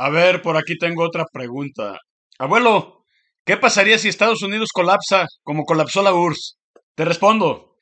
A ver, por aquí tengo otra pregunta. Abuelo, ¿qué pasaría si Estados Unidos colapsa como colapsó la URSS? Te respondo.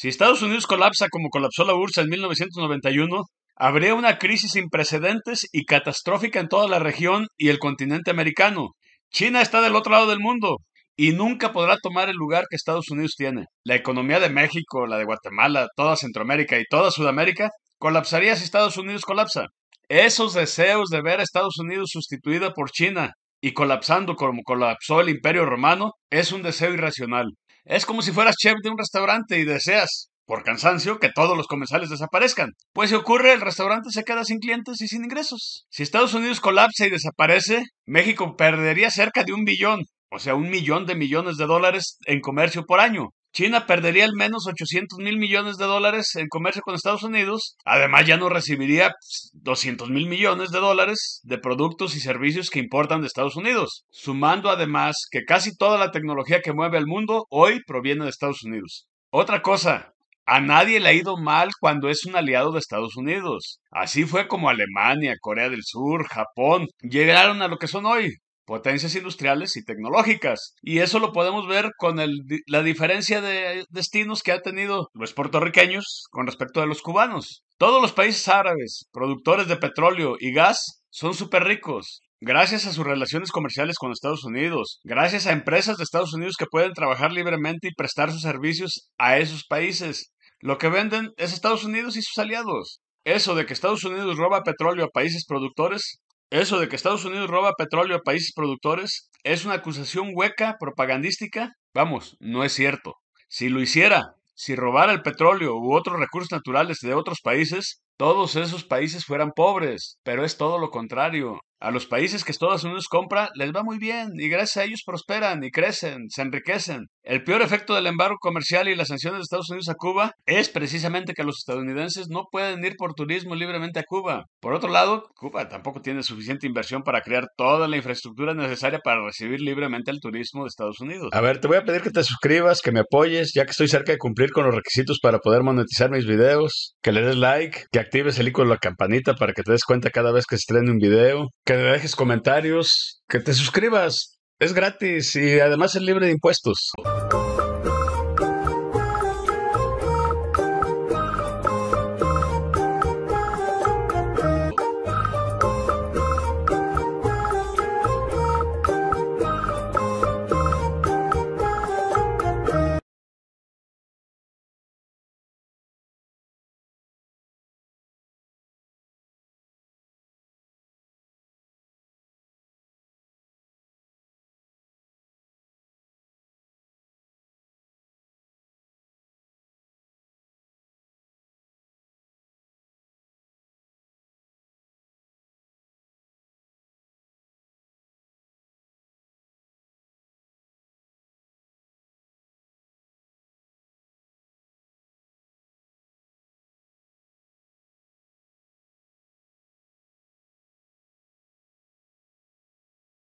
Si Estados Unidos colapsa como colapsó la URSS en 1991, Habría una crisis sin precedentes y catastrófica en toda la región y el continente americano. China está del otro lado del mundo y nunca podrá tomar el lugar que Estados Unidos tiene. La economía de México, la de Guatemala, toda Centroamérica y toda Sudamérica colapsaría si Estados Unidos colapsa. Esos deseos de ver a Estados Unidos sustituida por China y colapsando como colapsó el Imperio Romano es un deseo irracional. Es como si fueras chef de un restaurante y deseas por cansancio, que todos los comensales desaparezcan. Pues si ocurre, el restaurante se queda sin clientes y sin ingresos. Si Estados Unidos colapsa y desaparece, México perdería cerca de un billón, o sea, un millón de millones de dólares en comercio por año. China perdería al menos 800 mil millones de dólares en comercio con Estados Unidos. Además, ya no recibiría 200 pues, mil millones de dólares de productos y servicios que importan de Estados Unidos. Sumando además que casi toda la tecnología que mueve el mundo hoy proviene de Estados Unidos. Otra cosa, a nadie le ha ido mal cuando es un aliado de Estados Unidos. Así fue como Alemania, Corea del Sur, Japón llegaron a lo que son hoy, potencias industriales y tecnológicas. Y eso lo podemos ver con la diferencia de destinos que han tenido los puertorriqueños con respecto a los cubanos. Todos los países árabes, productores de petróleo y gas, son súper ricos. Gracias a sus relaciones comerciales con Estados Unidos, gracias a empresas de Estados Unidos que pueden trabajar libremente y prestar sus servicios a esos países, lo que venden es Estados Unidos y sus aliados. Eso de que Estados Unidos roba petróleo a países productores, eso de que Estados Unidos roba petróleo a países productores es una acusación hueca, propagandística. Vamos, no es cierto. Si lo hiciera, si robara el petróleo u otros recursos naturales de otros países, todos esos países fueran pobres, pero es todo lo contrario. A los países que Estados Unidos compra les va muy bien y gracias a ellos prosperan y crecen, se enriquecen. El peor efecto del embargo comercial y las sanciones de Estados Unidos a Cuba es precisamente que los estadounidenses no pueden ir por turismo libremente a Cuba. Por otro lado, Cuba tampoco tiene suficiente inversión para crear toda la infraestructura necesaria para recibir libremente el turismo de Estados Unidos. A ver, te voy a pedir que te suscribas, que me apoyes, ya que estoy cerca de cumplir con los requisitos para poder monetizar mis videos, que le des like, que actives el icono de la campanita para que te des cuenta cada vez que se estrene un video que dejes comentarios, que te suscribas. Es gratis y además es libre de impuestos.